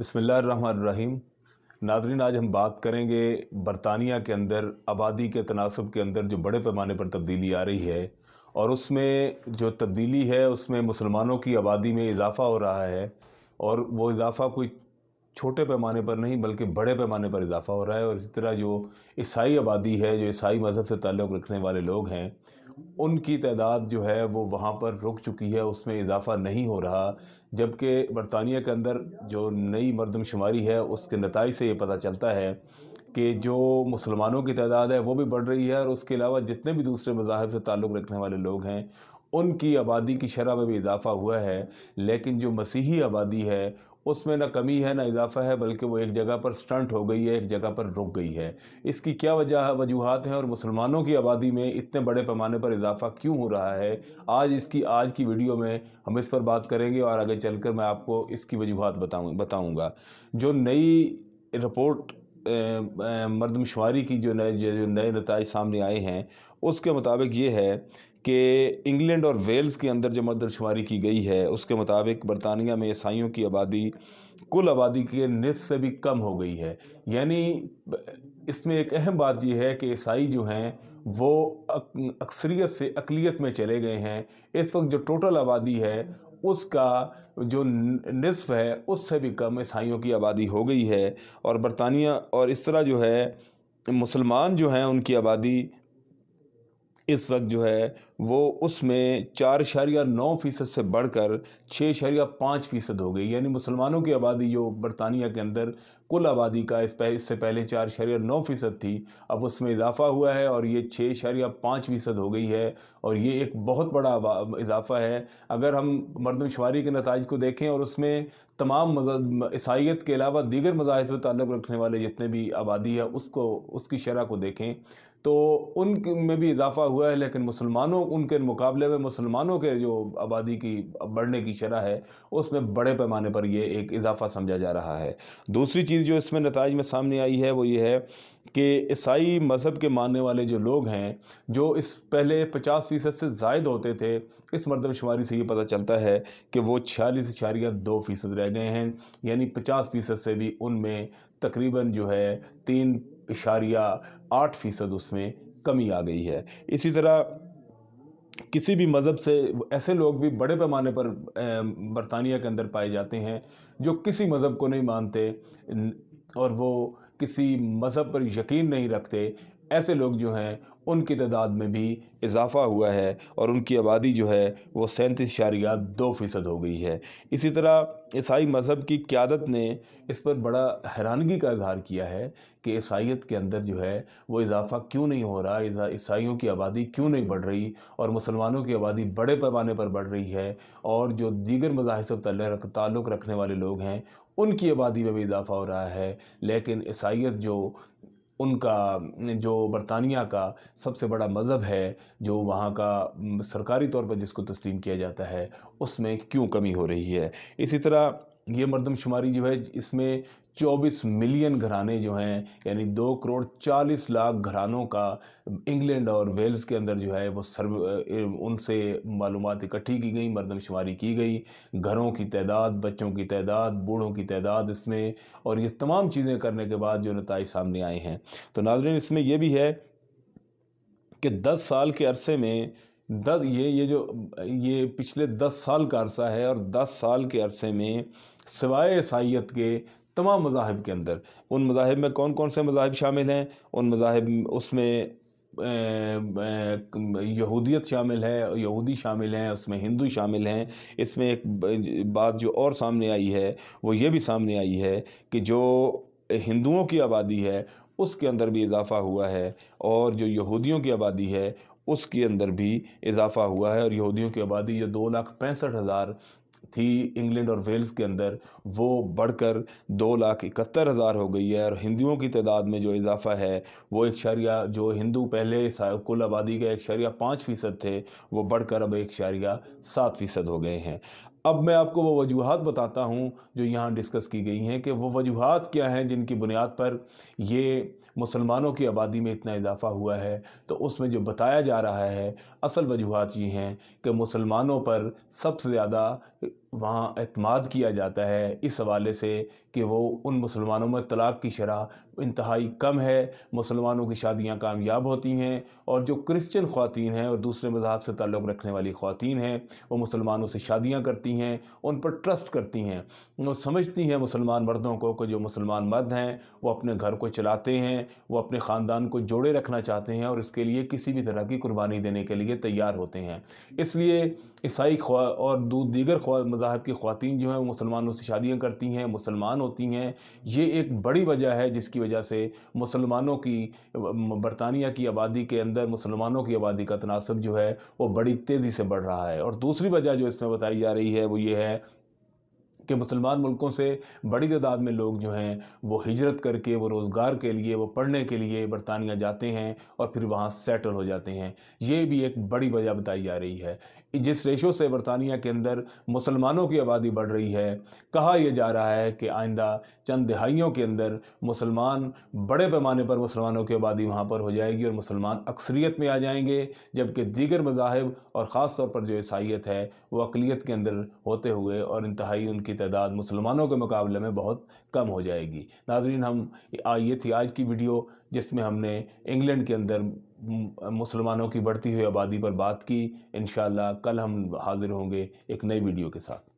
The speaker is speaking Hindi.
बसमीम नादरीन आज हम बात करेंगे बरतानिया के अंदर आबादी के तनासब के अंदर जो बड़े पैमाने पर तब्दीली आ रही है और उसमें जो तब्दीली है उसमें मुसलमानों की आबादी में इजाफ़ा हो रहा है और वो इजाफ़ा कोई छोटे पैमाने पर नहीं बल्कि बड़े पैमाने पर इजाफ़ा हो रहा है और इसी तरह जो ईसाई आबादी है जो ईसाई मज़हब से ताल्लुक़ रखने वाले लोग हैं उनकी तादाद जो है वो वहाँ पर रुक चुकी है उसमें इजाफ़ा नहीं हो रहा जबकि बरतानिया के अंदर जो नई मरदमशुमारी है उसके नतज से ये पता चलता है कि जो मुसलमानों की तादाद है वो भी बढ़ रही है और उसके अलावा जितने भी दूसरे मजाहब से ताल्लुक़ रखने वाले लोग हैं उनकी आबादी की शरह में भी इजाफ़ा हुआ है लेकिन जो मसीही आबादी है उसमें ना कमी है ना इजाफा है बल्कि वो एक जगह पर स्टंट हो गई है एक जगह पर रुक गई है इसकी क्या वजह वजूहत हैं और मुसलमानों की आबादी में इतने बड़े पैमाने पर इजाफा क्यों हो रहा है आज इसकी आज की वीडियो में हम इस पर बात करेंगे और आगे चल कर मैं आपको इसकी वजूहत बताऊँ बताऊँगा जो नई रिपोर्ट मरदमशुमारी की जो नए जो नए नतज सामने आए हैं उसके मुताबिक ये है कि इंग्लैंड और वेल्स के अंदर जो मर्दमशुमारी की गई है उसके मुताबिक बरतानिया में ईसाइयों की आबादी कुल आबादी के निफ से भी कम हो गई है यानी इसमें एक अहम बात यह है कि ईसाई जो हैं वो अक्सरियत से अकलीत में चले गए हैं इस वक्त जो टोटल आबादी है उसका जो निसफ है उससे भी कम ईसाइयों की आबादी हो गई है और बरतानिया और इस तरह जो है मुसलमान जो हैं उनकी आबादी इस वक्त जो है वो उसमें चार इशारिया नौ फ़ीसद से बढ़कर छः इशारिया पाँच फ़ीसद हो गई यानी मुसलमानों की आबादी जो बरतानिया के अंदर कुल आबादी का इस पह, इससे पहले चार इशारिया नौ फ़ीसद थी अब उसमें इजाफ़ा हुआ है और ये छः इशारिया पाँच फ़ीसद हो गई है और ये एक बहुत बड़ा इजाफ़ा है अगर हम मरदमशुमारी के नतज को देखें और उसमें तमाम ईसाइत के अलावा दीगर मजाहब से ताल्लुक़ रखने वाले जितने भी आबादी है उसको उसकी शरह को देखें तो उन में भी इजाफ़ा हुआ है लेकिन मुसलमानों उनके मुकाबले में मुसलमानों के जो आबादी की बढ़ने की शरह है उसमें बड़े पैमाने पर ये एक इजाफ़ा समझा जा रहा है दूसरी चीज़ जो इसमें नतज में सामने आई है वो ये है कि ईसाई मज़हब के मानने वाले जो लोग हैं जो इस पहले पचास फ़ीसद से जायद होते थे इस मरदमशुमारी से ये पता चलता है कि वो छियालीस इशारिया दो फ़ीसद रह गए हैं यानी पचास फ़ीसद से भी उनमें तकरीबन जो है तीन इशारिया आठ फ़ीसद उसमें कमी आ गई है इसी तरह किसी भी मज़हब से ऐसे लोग भी बड़े पैमाने पर बरतानिया के अंदर पाए जाते हैं जो किसी मज़हब को नहीं मानते और वो किसी मज़हब पर यकीन नहीं रखते ऐसे लोग जो हैं उनकी तादाद में भी इजाफ़ा हुआ है और उनकी आबादी जो है वो सैंतीस शारिया दो फ़ीसद हो गई है इसी तरह ईसाई मज़हब की क्यादत ने इस पर बड़ा हैरानगी का इजहार किया है कि ईसाइत के अंदर जो है वो इजाफ़ा क्यों नहीं हो रहा ईसाइयों की आबादी क्यों नहीं बढ़ रही और मुसलमानों की आबादी बड़े पैमाने पर बढ़ रही है और जो दीगर मजाह से ताल्लुक़ रखने वाले लोग हैं उनकी आबादी में भी इजाफ़ा हो रहा है लेकिन ईसाइत जो उनका जो बरतानिया का सबसे बड़ा मज़हब है जो वहाँ का सरकारी तौर पर जिसको तस्लीम किया जाता है उसमें क्यों कमी हो रही है इसी तरह ये मरदमशुमारी जो है इसमें 24 मिलियन घराने जो हैं यानी दो करोड़ 40 लाख घरानों का इंग्लैंड और वेल्स के अंदर जो है वो सर्व उनसे मालूम इकट्ठी की गई मरदमशुमारी की गई घरों की तादाद बच्चों की तादाद बूढ़ों की तादाद इसमें और ये तमाम चीज़ें करने के बाद जो नतज सामने आए हैं तो नाजरन इसमें यह भी है कि दस साल के अरसे में दस ये ये जो ये पिछले दस साल का अरसा है और दस साल के अरसे में सिवाय ईसाइत के तमाम मजाहब के अंदर उन मजाहब में कौन कौन से मजाहब शामिल हैं उन मजाहब उसमें यहूदियत शामिल है यहूदी शामिल हैं उसमें हिंदू शामिल हैं इसमें एक बात जो और सामने आई है वो ये भी सामने आई है कि जो हिंदुओं की आबादी है उसके अंदर भी इजाफ़ा हुआ है और जो यहूदियों की आबादी है उसके अंदर भी इजाफ़ा हुआ है और यहूदियों की आबादी जो दो लाख पैंसठ हज़ार थी इंग्लैंड और वेल्स के अंदर वो बढ़कर दो लाख इकहत्तर हज़ार हो गई है और हिंदुओं की तादाद में जो इजाफ़ा है वो एक शरिया जो हिंदू पहले कुल आबादी का एक शरिया पाँच फ़ीसद थे वो बढ़कर अब एक शरिया सात फ़ीसद हो गए हैं अब मैं आपको वो वजूहत बताता हूँ जो यहाँ डिस्कस की गई हैं कि वो वजूहत क्या हैं जिनकी बुनियाद पर ये मुसलमानों की आबादी में इतना इजाफ़ा हुआ है तो उसमें जो बताया जा रहा है असल वजूहत ये हैं कि मुसलमानों पर सबसे ज़्यादा वहाँ अतमाद किया जाता है इस हवाले से कि वो उन मुसलमानों में तलाक़ की शरह इंतहाई कम है मुसलमानों की शादियाँ कामयाब होती हैं और जो क्रिश्चियन ख़वान हैं और दूसरे मज़हब से ताल्लुक़ रखने वाली ख़वान हैं वो मुसलमानों से शादियाँ करती हैं उन पर ट्रस्ट करती हैं वो समझती हैं मुसलमान मर्दों को कि जो मुसलमान मर्द हैं वो अपने घर को चलाते हैं वो अपने ख़ानदान को जोड़े रखना चाहते हैं और इसके लिए किसी भी तरह की कुर्बानी देने के लिए तैयार होते हैं इसलिए ईसाई और दीगर मज़हब साहब की खातन जो हैं मुसलमानों से शादियाँ करती हैं मुसलमान होती हैं ये एक बड़ी वजह है जिसकी वजह से मुसलमानों की बरतानिया की आबादी के अंदर मुसलमानों की आबादी का तनासब जो है वो बड़ी तेज़ी से बढ़ रहा है और दूसरी वजह जो इसमें बताई जा रही है वो ये है कि मुसलमान मुल्कों से बड़ी तादाद में लोग जो हैं वो हिजरत करके वो रोज़गार के लिए वो पढ़ने के लिए बरतानिया जाते हैं और फिर वहाँ सेटल हो जाते हैं ये भी एक बड़ी वजह बताई जा रही है जिस रेशो से बरतानिया के अंदर मुसलमानों की आबादी बढ़ रही है कहा यह जा रहा है कि आइंदा चंद दहाइयों के अंदर मुसलमान बड़े पैमाने पर मुसलमानों की आबादी वहाँ पर हो जाएगी और मुसलमान अक्सरीत में आ जाएंगे जबकि दीगर मजाहब और ख़ास तौर पर जो ईसाइत है वो अकलीत के अंदर होते हुए और इंतहाई उनकी तादाद मुसलमानों के मुकाबले में बहुत कम हो जाएगी नाजरीन हम ये थी आज की वीडियो जिसमें हमने इंग्लैंड के अंदर मुसलमानों की बढ़ती हुई आबादी पर बात की इन कल हम हाज़िर होंगे एक नई वीडियो के साथ